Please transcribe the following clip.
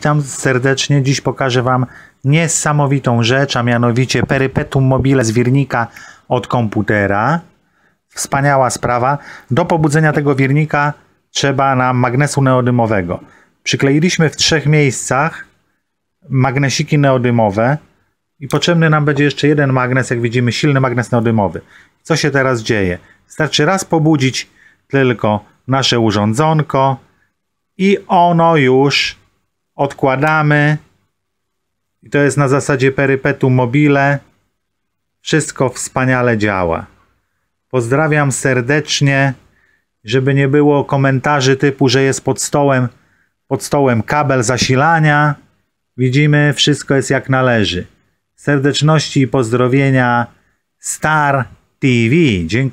witam serdecznie. Dziś pokażę Wam niesamowitą rzecz, a mianowicie perypetum mobile z wirnika od komputera. Wspaniała sprawa. Do pobudzenia tego wirnika trzeba nam magnesu neodymowego. Przykleiliśmy w trzech miejscach magnesiki neodymowe i potrzebny nam będzie jeszcze jeden magnes, jak widzimy, silny magnes neodymowy. Co się teraz dzieje? Starczy raz pobudzić tylko nasze urządzonko i ono już odkładamy. I to jest na zasadzie perypetu mobile. Wszystko wspaniale działa. Pozdrawiam serdecznie. Żeby nie było komentarzy typu, że jest pod stołem, pod stołem kabel zasilania. Widzimy, wszystko jest jak należy. Serdeczności i pozdrowienia Star TV. Dziękuję.